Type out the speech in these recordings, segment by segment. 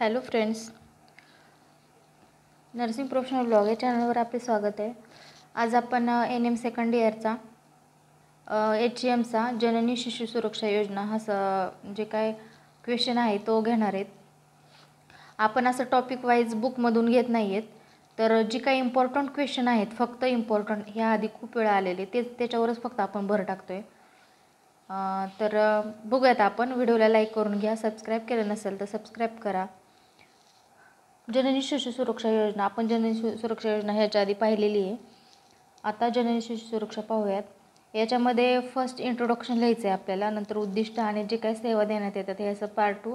hello friends nursing professional blog या चॅनलवर आपले स्वागत आहे आज आपण एन एम सेकंड इयरचा एच जी एमचा जननी शिशु सुरक्षा योजना हा स जे काय क्वेश्चन आहे तो घेणार आहेत आपण असं टॉपिक वाईज बुकमधून घेत नाही आहेत तर जी काही इम्पॉर्टंट क्वेश्चन आहेत फक्त इम्पॉर्टंट ह्या आधी खूप वेळा आलेले ते त्याच्यावरच फक्त आपण भर टाकतो आहे तर बघूयात आपण व्हिडिओला लाईक करून घ्या सबस्क्राईब केलं नसेल तर सबस्क्राईब करा जननी शिशु सुरक्षा योजना आपण जननी सुरक्षा योजना ह्याच्या आधी पाहिलेली आहे आता जननी शिशु सुरक्षा पाहूयात याच्यामध्ये फर्स्ट इंट्रोडक्शन लिहायचं आहे आपल्याला नंतर उद्दिष्ट आणि जे काही सेवा देण्यात येतात हे असं पार्ट टू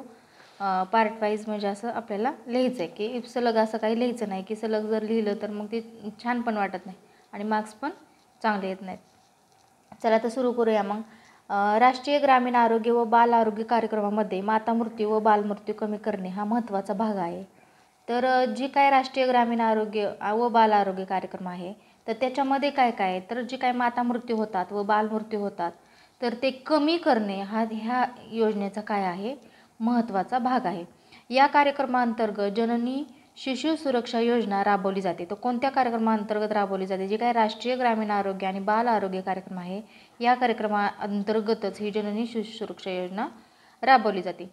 पार्ट वाईज म्हणजे असं आपल्याला लिहायचं आहे की इफ सलग असं काही लिहायचं नाही की सलग जर लिहिलं तर मग ते छान पण वाटत नाही आणि मार्क्स पण चांगले येत नाहीत चला तर सुरू करूया मग राष्ट्रीय ग्रामीण आरोग्य व बाल आरोग्य कार्यक्रमामध्ये माता मृत्यू व बालमृत्यू कमी करणे हा महत्त्वाचा भाग आहे तर जी काय राष्ट्रीय ग्रामीण आरोग्य व बाल आरोग्य कार्यक्रम आहे तर त्याच्यामध्ये काय काय तर जी काय माता मृत्यू होतात व बालमृत्यू होतात तर ते कमी करणे हा ह्या योजनेचा काय आहे महत्त्वाचा भाग आहे या कार्यक्रमाअंतर्गत जननी शिशु सुरक्षा योजना राबवली जाते तर कोणत्या कार्यक्रमाअंतर्गत राबवली जाते जे काय राष्ट्रीय ग्रामीण आरोग्य आणि बाल आरोग्य कार्यक्रम आहे या कार्यक्रमाअंतर्गतच ही जननी शिशु सुरक्षा योजना राबवली जाते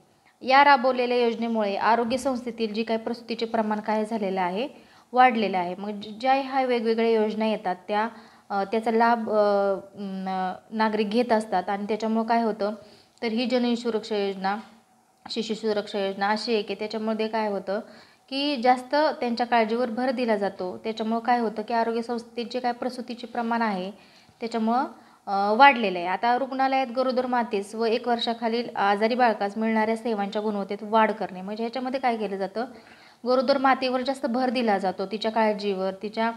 या राबवलेल्या योजनेमुळे आरोग्य संस्थेतील जी काही प्रसूतीचे प्रमाण काय झालेलं आहे वाढलेलं आहे मग ज्या ह्या वेगवेगळ्या योजना येतात त्या त्याचा लाभ नागरिक घेत असतात आणि त्याच्यामुळं काय होतं तर ही जन सुरक्षा योजना शिशु सुरक्षा योजना अशी आहे की त्याच्यामध्ये काय होतं की जास्त त्यांच्या काळजीवर भर दिला जातो त्याच्यामुळं काय होतं की आरोग्य संस्थेत जे काय प्रसूतीचे प्रमाण आहे त्याच्यामुळं वाढलेलं आहे आता रुग्णालयात गरोदर मातेस व एक वर्षाखालील आजारी बाळकास मिळणाऱ्या सेवांच्या गुणवत्तेत वाढ करणे म्हणजे ह्याच्यामध्ये काय केलं जातं गरोदर मातेवर जास्त भर दिला जातो तिच्या काळजीवर तिच्या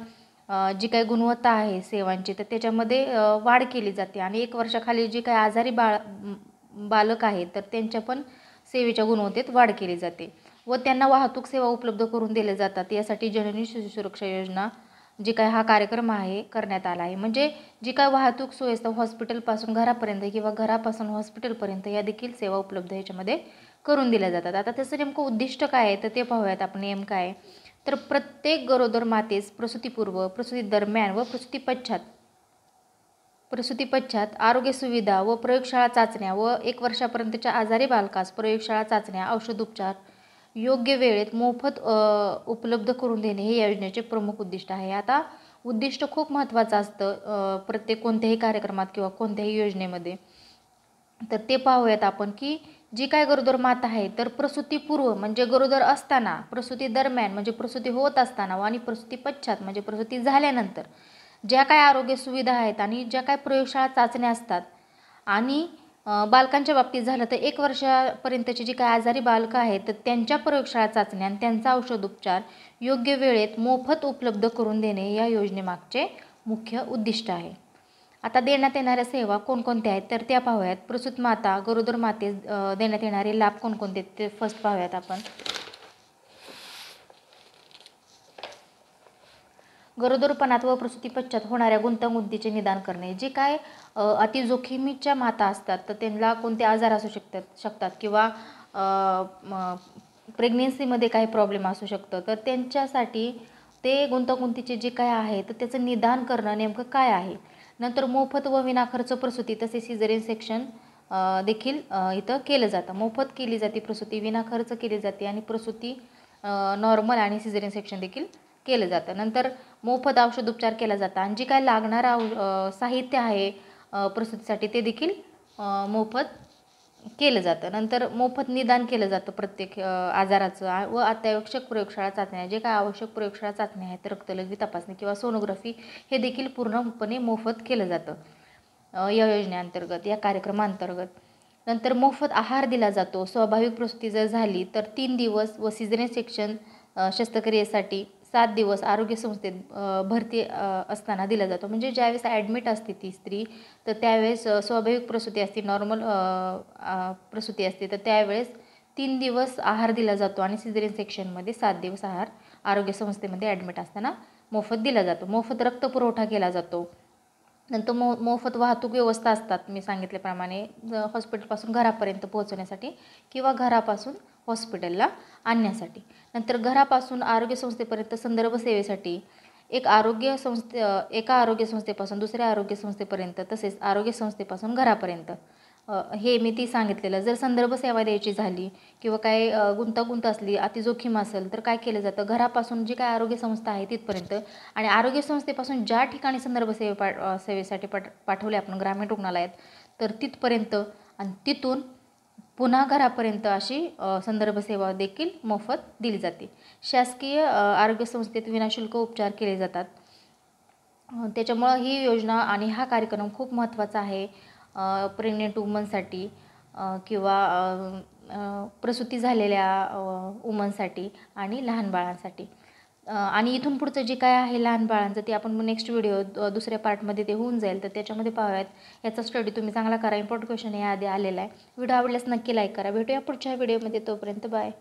जी काही गुणवत्ता आहे सेवांची तर त्याच्यामध्ये वाढ केली जाते आणि एक वर्षाखाली जी काही आजारी बाळ बालक आहेत तर त्यांच्या पण सेवेच्या गुणवत्तेत वाढ केली जाते व त्यांना वाहतूक सेवा उपलब्ध करून दिल्या जातात यासाठी जननी शिशु सुरक्षा योजना जे काय हा कार्यक्रम आहे करण्यात आला आहे म्हणजे जी काय वाहतूक सोय असतं हॉस्पिटलपासून घरापर्यंत किंवा घरापासून हॉस्पिटलपर्यंत या देखील सेवा उपलब्ध याच्यामध्ये करून दिल्या जातात आता त्याचं नेमकं उद्दिष्ट काय आहे तर ते पाहूयात आपण नेम काय आहे तर प्रत्येक गरोदर मातेस प्रसूतीपूर्व प्रसूती दरम्यान व प्रसूती पश्चात पश्चात आरोग्य सुविधा व प्रयोगशाळा चाचण्या व एक वर्षापर्यंतच्या आजारी बालकास प्रयोगशाळा चाचण्या औषधोपचार योग्य वेळेत मोफत उपलब्ध करून देणे हे या योजनेचे प्रमुख उद्दिष्ट आहे आता उद्दिष्ट खूप महत्त्वाचं असतं प्रत्येक कोणत्याही कार्यक्रमात किंवा कोणत्याही योजनेमध्ये तर ते पाहूयात आपण की जी काय गरोदर माता आहे तर प्रसूतीपूर्व म्हणजे गरोदर असताना प्रसूती दरम्यान म्हणजे प्रसूती होत असताना आणि प्रसूती पश्चात म्हणजे प्रसूती झाल्यानंतर ज्या काय आरोग्य सुविधा आहेत आणि ज्या काय प्रयोगशाळा चाचण्या असतात आणि बालकांच्या बाबतीत झालं तर एक वर्षापर्यंतची जी काय आजारी बालकं आहेत तर त्यांच्या प्रयोगशाळा चाचण्या आणि त्यांचा औषधोपचार योग्य वेळेत मोफत उपलब्ध करून देणे या योजनेमागचे मुख्य उद्दिष्ट आहे आता देण्यात येणाऱ्या सेवा कोणकोणत्या आहेत तर त्या पाहूयात प्रसूत माता गरोदर माते देण्यात येणारे लाभ कोणकोणते ते फर्स्ट पाहूयात आपण गरोदरपणात व पश्चात होणाऱ्या गुंतागुंतीचे निदान करणे जे काय अतिजोखीमीच्या माता असतात तर त्यांना कोणते आजार असू शकतात शकतात किंवा प्रेग्नेन्सीमध्ये काही प्रॉब्लेम असू शकतं तर त्यांच्यासाठी ते गुंतागुंतीचे जे काय आहे तर त्याचं निदान करणं नेमकं काय आहे नंतर मोफत व विनाखर्च प्रसूती तसे सिझरिन सेक्शन देखील इथं केलं जातं मोफत केली जाते प्रसूती विनाखर्च केली जाते आणि प्रसूती नॉर्मल आणि सिझरिन सेक्शन देखील केलं जातं नंतर मोफत औषधोपचार केला जातो आणि जी काय लागणारं औ साहित्य आहे प्रसूतीसाठी ते देखील मोफत केलं जातं नंतर मोफत निदान केलं जातं प्रत्येक आजाराचं व अत्यावश्यक प्रयोगशाळा चाचण्या जे काय आवश्यक प्रयोगशाळा चाचण्या आहेत रक्तलघवी तपासणी किंवा सोनोग्राफी हे देखील पूर्णपणे मोफत केलं जातं या योजनेअंतर्गत या कार्यक्रमाअंतर्गत नंतर मोफत आहार दिला जातो स्वाभाविक प्रसूती जर झाली तर तीन दिवस व सिजने सेक्शन शस्त्रक्रियेसाठी सात दिवस आरोग्य संस्थेत भरती असताना दिला जातो म्हणजे ज्यावेळेस ॲडमिट असते ती स्त्री तर त्यावेळेस स्वाभाविक प्रसूती असते नॉर्मल प्रसूती असते तर त्यावेळेस तीन दिवस आहार दिला जातो आणि सिझेरियन सेक्शनमध्ये सात दिवस आहार आरोग्य संस्थेमध्ये ॲडमिट असताना मोफत दिला जातो मोफत रक्तपुरवठा केला जातो नंतर मो मोफत वाहतूक व्यवस्था असतात मी सांगितल्याप्रमाणे हॉस्पिटलपासून घरापर्यंत पोहोचवण्यासाठी किंवा घरापासून हॉस्पिटलला आणण्यासाठी नंतर घरापासून आरोग्य संस्थेपर्यंत संदर्भ सेवेसाठी एक आरोग्य संस्थे एका आरोग्य संस्थेपासून दुसऱ्या आरोग्य संस्थेपर्यंत तसेच आरोग्य संस्थेपासून घरापर्यंत हे मी ती सांगितलेलं जर संदर्भ सेवा द्यायची झाली किंवा काय गुंतागुंत असली अतिजोखीम असेल तर काय केलं जातं घरापासून जी काय आरोग्य संस्था आहे तिथपर्यंत आणि आरोग्य संस्थेपासून ज्या ठिकाणी संदर्भ सेवे पा सेवेसाठी पाठ पाठवले आपण ग्रामीण रुग्णालयात तर तिथपर्यंत आणि तिथून पुन्हा घरापर्यंत अशी सेवा देखील मोफत दिली जाते शासकीय आरोग्य संस्थेत विनाशुल्क उपचार केले जातात त्याच्यामुळं ही योजना आणि हा कार्यक्रम खूप महत्त्वाचा आहे प्रेग्नेंट वुमनसाठी किंवा प्रसूती झालेल्या वुमनसाठी आणि लहान बाळांसाठी आणि इथून पुढचं जे काय आहे लहान बाळांचं ते आपण नेक्स्ट व्हिडिओ दुसऱ्या पार्टमध्ये ते होऊन जाईल तर त्याच्यामध्ये पाहूयात याचा स्टडी तुम्ही चांगला करा इम्पॉर्टंट क्वेश्चन याआधी आलेला आहे व्हिडिओ आवडल्यास नक्की लाईक करा भेटूया पुढच्या व्हिडिओमध्ये तोपर्यंत बाय